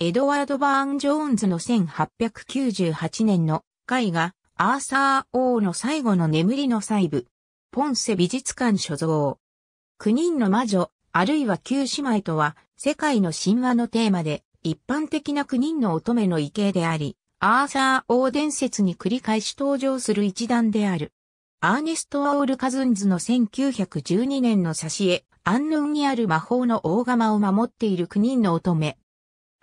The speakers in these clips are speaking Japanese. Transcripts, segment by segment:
エドワード・バーン・ジョーンズの1898年の絵画、アーサー王の最後の眠りの細部、ポンセ美術館所蔵。9人の魔女、あるいは旧姉妹とは、世界の神話のテーマで、一般的な9人の乙女の異形であり、アーサー王伝説に繰り返し登場する一団である。アーネスト・オール・カズンズの1912年の挿絵、安納にある魔法の大釜を守っている9人の乙女、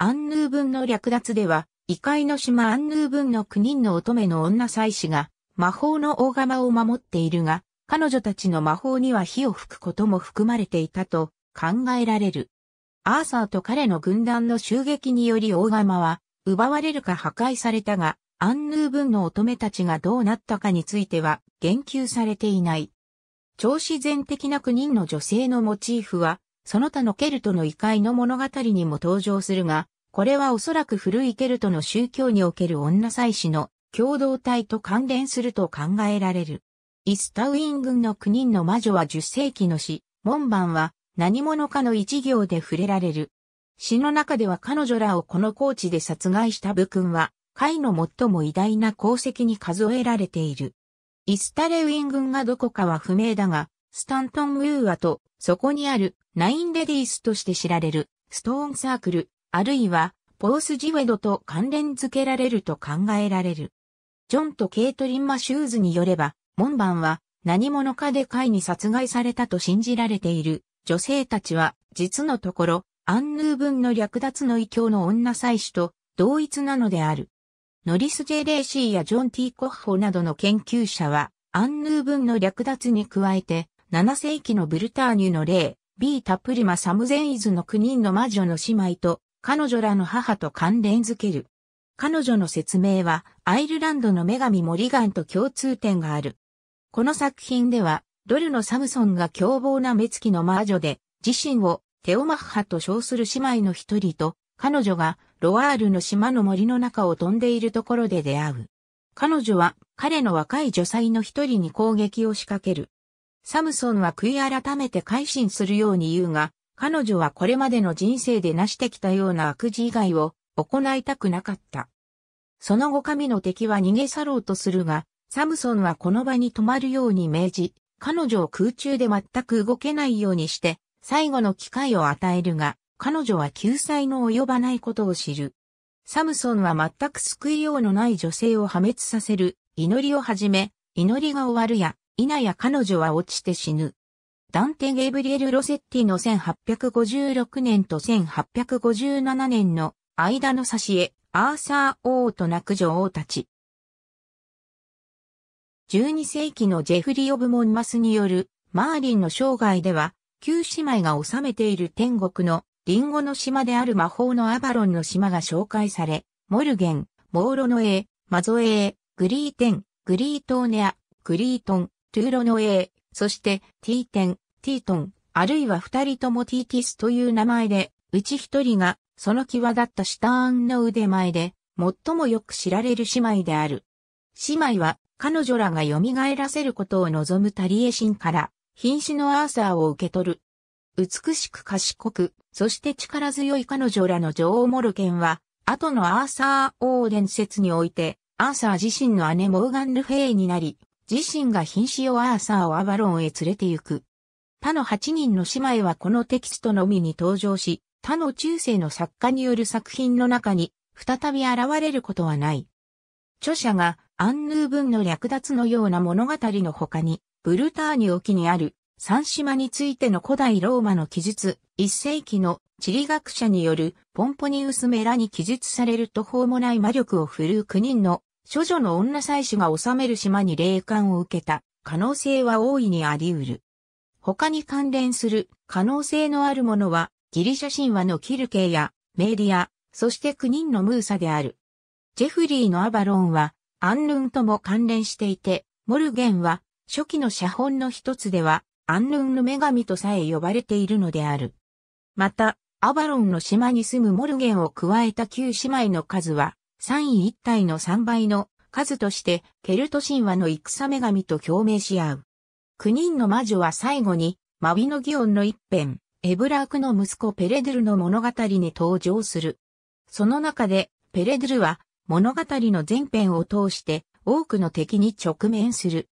アンヌー分の略奪では、異界の島アンヌー分の9人の乙女の女祭司が、魔法の大釜を守っているが、彼女たちの魔法には火を吹くことも含まれていたと考えられる。アーサーと彼の軍団の襲撃により大釜は、奪われるか破壊されたが、アンヌー分の乙女たちがどうなったかについては言及されていない。超自然的な9人の女性のモチーフは、その他のケルトの異界の物語にも登場するが、これはおそらく古いケルトの宗教における女祭司の共同体と関連すると考えられる。イスタウィン軍の9人の魔女は10世紀の詩、門番は何者かの一行で触れられる。詩の中では彼女らをこの高地で殺害した武君は、会の最も偉大な功績に数えられている。イスタレウィン軍がどこかは不明だが、スタントン・ウーアと、そこにあるナインレディースとして知られる、ストーンサークル、あるいは、ポースジウェドと関連付けられると考えられる。ジョンとケイトリン・マシューズによれば、門番は何者かで会に殺害されたと信じられている女性たちは、実のところ、アンヌー文の略奪の異教の女祭司と同一なのである。ノリス・ジェ・レーシーやジョン・ティ・ー・コッホなどの研究者は、アンヌー文の略奪に加えて、7世紀のブルターニュの例、B タプリマサムゼンイズの9人の魔女の姉妹と彼女らの母と関連づける。彼女の説明はアイルランドの女神モリガンと共通点がある。この作品ではドルのサムソンが凶暴な目つきの魔女で自身をテオマッハと称する姉妹の一人と彼女がロワールの島の森の中を飛んでいるところで出会う。彼女は彼の若い女才の一人に攻撃を仕掛ける。サムソンは悔い改めて改心するように言うが、彼女はこれまでの人生で成してきたような悪事以外を行いたくなかった。その後神の敵は逃げ去ろうとするが、サムソンはこの場に止まるように命じ、彼女を空中で全く動けないようにして、最後の機会を与えるが、彼女は救済の及ばないことを知る。サムソンは全く救いようのない女性を破滅させる、祈りをはじめ、祈りが終わるや、否や彼女は落ちて死ぬ。ダンテ・ゲイブリエル・ロセッティの1856年と1857年の間の差し絵、アーサー王と泣く女王たち。12世紀のジェフリー・オブ・モンマスによるマーリンの生涯では、旧姉妹が治めている天国のリンゴの島である魔法のアバロンの島が紹介され、モルゲン、モーロノエー、マゾエー、グリーテン、グリートーネア、グリートン、トゥーロノエー、そして T ィ T トン、あるいは二人とも T ティスという名前で、うち一人が、その際立ったシターンの腕前で、最もよく知られる姉妹である。姉妹は、彼女らが蘇らせることを望むタリエシンから、瀕死のアーサーを受け取る。美しく賢く、そして力強い彼女らの女王モルケンは、後のアーサー王伝説において、アーサー自身の姉モーガン・ルフェイになり、自身が瀕死をアーサーをアバロンへ連れて行く。他の8人の姉妹はこのテキストのみに登場し、他の中世の作家による作品の中に再び現れることはない。著者がアンヌー文の略奪のような物語の他に、ブルターニュ沖にある三島についての古代ローマの記述、一世紀の地理学者によるポンポニウスメラに記述される途方もない魔力を振るう9人の処女の女妻主が治める島に霊感を受けた可能性は大いにあり得る。他に関連する可能性のあるものは、ギリシャ神話のキルケイやメディア、そして9人のムーサである。ジェフリーのアバロンは、アンヌンとも関連していて、モルゲンは、初期の写本の一つでは、アンヌンの女神とさえ呼ばれているのである。また、アバロンの島に住むモルゲンを加えた旧姉妹の数は、三位一体の三倍の数としてケルト神話の戦女神と共鳴し合う。九人の魔女は最後に、マビノギオンの一辺、エブラークの息子ペレドゥルの物語に登場する。その中で、ペレドゥルは物語の前編を通して多くの敵に直面する。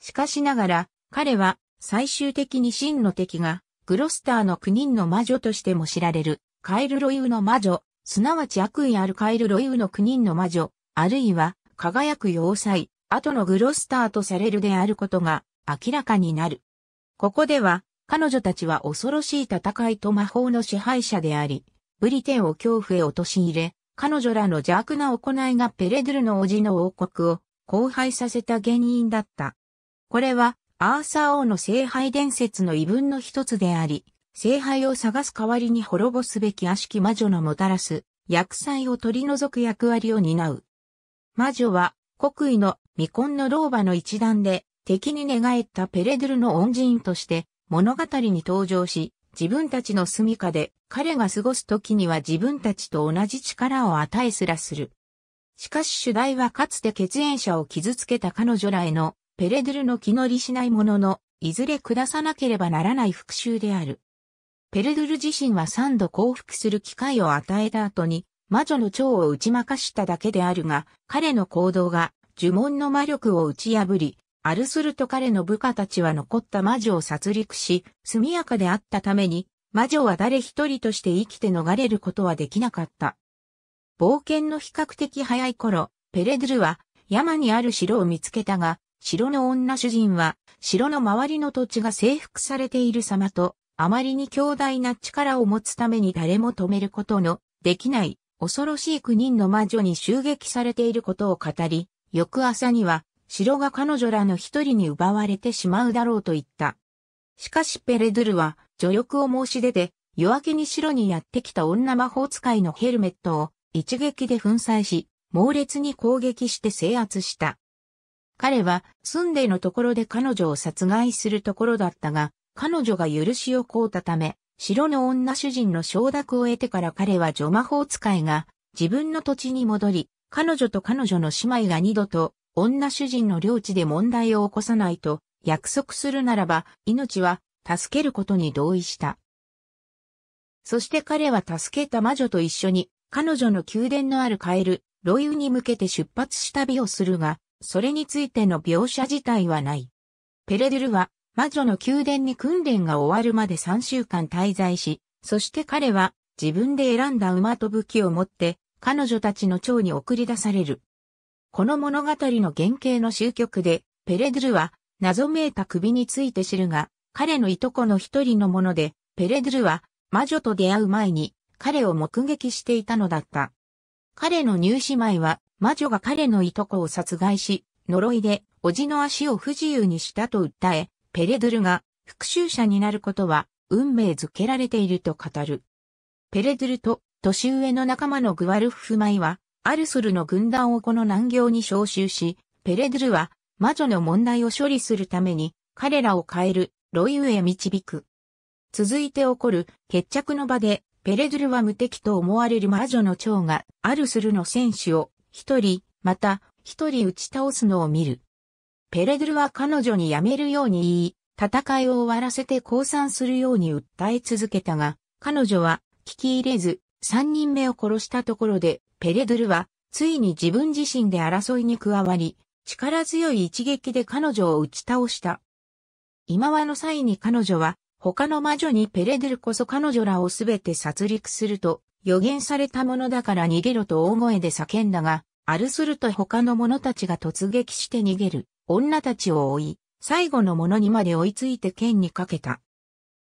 しかしながら、彼は最終的に真の敵が、グロスターの9人の魔女としても知られる、カエルロイウの魔女、すなわち悪意あるカイル・ロイウの9人の魔女、あるいは輝く要塞、後のグロスターとされるであることが明らかになる。ここでは、彼女たちは恐ろしい戦いと魔法の支配者であり、ブリテンを恐怖へ陥れ、彼女らの邪悪な行いがペレドゥルの叔父の王国を荒廃させた原因だった。これは、アーサー王の聖杯伝説の異文の一つであり、聖杯を探す代わりに滅ぼすべき悪しき魔女のもたらす、薬剤を取り除く役割を担う。魔女は、国威の未婚の老婆の一団で、敵に寝返ったペレドゥルの恩人として、物語に登場し、自分たちの住処で彼が過ごす時には自分たちと同じ力を与えすらする。しかし主題はかつて血縁者を傷つけた彼女らへのペレドゥルの気乗りしないものの、いずれ下さなければならない復讐である。ペルドゥル自身は3度降伏する機会を与えた後に、魔女の蝶を打ち負かしただけであるが、彼の行動が呪文の魔力を打ち破り、あるすると彼の部下たちは残った魔女を殺戮し、速やかであったために、魔女は誰一人として生きて逃れることはできなかった。冒険の比較的早い頃、ペレドゥルは山にある城を見つけたが、城の女主人は城の周りの土地が征服されている様とあまりに強大な力を持つために誰も止めることのできない恐ろしい9人の魔女に襲撃されていることを語り、翌朝には城が彼女らの一人に奪われてしまうだろうと言った。しかしペレドゥルは助力を申し出て夜明けに城にやってきた女魔法使いのヘルメットを一撃で粉砕し、猛烈に攻撃して制圧した。彼は住んでのところで彼女を殺害するところだったが、彼女が許しを請うたため、城の女主人の承諾を得てから彼は女魔法使いが自分の土地に戻り、彼女と彼女の姉妹が二度と女主人の領地で問題を起こさないと約束するならば命は助けることに同意した。そして彼は助けた魔女と一緒に彼女の宮殿のあるカエル、ロイウに向けて出発した旅をするが、それについての描写自体はない。ペレデルは魔女の宮殿に訓練が終わるまで3週間滞在し、そして彼は自分で選んだ馬と武器を持って彼女たちの蝶に送り出される。この物語の原型の終局で、ペレドゥルは謎めいた首について知るが、彼のいとこの一人のもので、ペレドゥルは魔女と出会う前に彼を目撃していたのだった。彼の入姉妹は魔女が彼のいとこを殺害し、呪いで、おじの足を不自由にしたと訴え、ペレドゥルが復讐者になることは運命づけられていると語る。ペレドゥルと年上の仲間のグワルフフマイはアルソルの軍団をこの難行に召集し、ペレドゥルは魔女の問題を処理するために彼らを変えるロイウへ導く。続いて起こる決着の場でペレドゥルは無敵と思われる魔女の蝶がアルスルの戦士を一人、また一人打ち倒すのを見る。ペレドルは彼女に辞めるように言い、戦いを終わらせて降参するように訴え続けたが、彼女は聞き入れず、三人目を殺したところで、ペレドルは、ついに自分自身で争いに加わり、力強い一撃で彼女を打ち倒した。今はの際に彼女は、他の魔女にペレドルこそ彼女らをすべて殺戮すると、予言されたものだから逃げろと大声で叫んだが、あるすると他の者たちが突撃して逃げる。女たちを追い、最後のものにまで追いついて剣にかけた。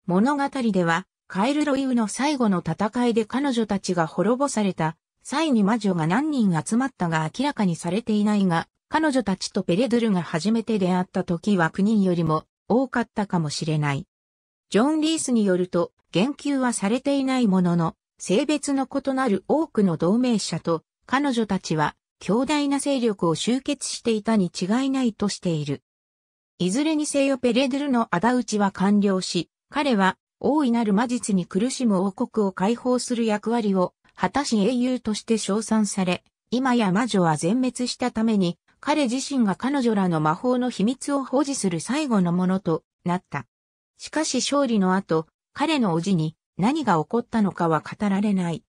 物語では、カエルロイウの最後の戦いで彼女たちが滅ぼされた、際に魔女が何人集まったが明らかにされていないが、彼女たちとペレドゥルが初めて出会った時は9人よりも多かったかもしれない。ジョン・リースによると、言及はされていないものの、性別の異なる多くの同盟者と、彼女たちは強大な勢力を集結していたに違いないとしている。いずれにせよペレドゥルの仇討ちは完了し、彼は大いなる魔術に苦しむ王国を解放する役割を果たし英雄として称賛され、今や魔女は全滅したために、彼自身が彼女らの魔法の秘密を保持する最後のものとなった。しかし勝利の後、彼の叔父に何が起こったのかは語られない。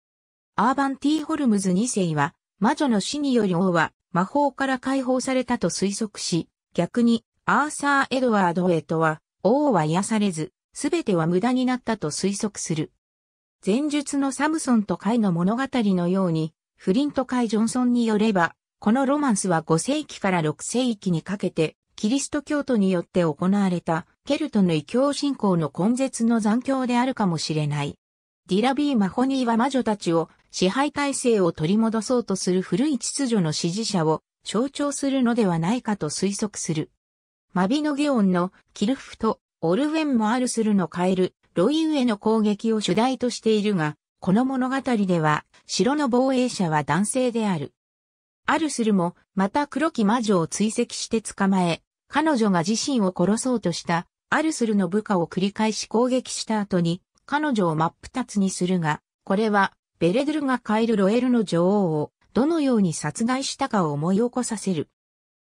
アーバン・ティー・ホルムズ2世は魔女の死により王は魔法から解放されたと推測し、逆にアーサー・エドワード・へトは王は癒されず、すべては無駄になったと推測する。前述のサムソンとカイの物語のように、フリント・カイ・ジョンソンによれば、このロマンスは5世紀から6世紀にかけて、キリスト教徒によって行われた、ケルトの異教信仰の根絶の残響であるかもしれない。ディラビー・マホニーは魔女たちを支配体制を取り戻そうとする古い秩序の支持者を象徴するのではないかと推測する。マビノゲオンのキルフとオルウェンもあるするのカエル、ロイウへの攻撃を主題としているが、この物語では城の防衛者は男性である。あるするも、また黒き魔女を追跡して捕まえ、彼女が自身を殺そうとした、アルスルの部下を繰り返し攻撃した後に、彼女を真っ二つにするが、これはベレドゥルが帰るロエルの女王をどのように殺害したかを思い起こさせる。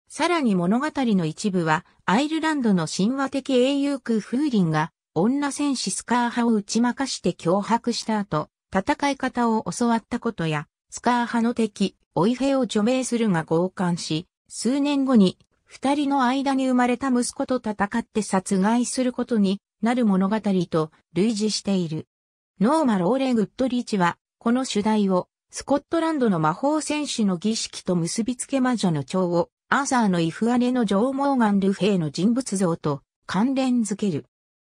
さらに物語の一部は、アイルランドの神話的英雄クフーリンが、女戦士スカー派を打ち負かして脅迫した後、戦い方を教わったことや、スカー派の敵、オイフェを除名するが強姦し、数年後に、二人の間に生まれた息子と戦って殺害することになる物語と類似している。ノーマ・ローレ・グッドリーチは、この主題を、スコットランドの魔法戦士の儀式と結びつけ魔女の蝶を、アーサーのイフアネの女王モーガン・ルフェイの人物像と関連づける。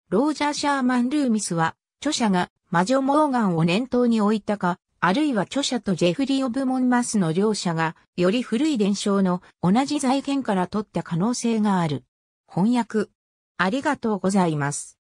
ロージャー・シャーマン・ルーミスは、著者が魔女モーガンを念頭に置いたか、あるいは著者とジェフリー・オブ・モンマスの両者が、より古い伝承の同じ財源から取った可能性がある。翻訳。ありがとうございます。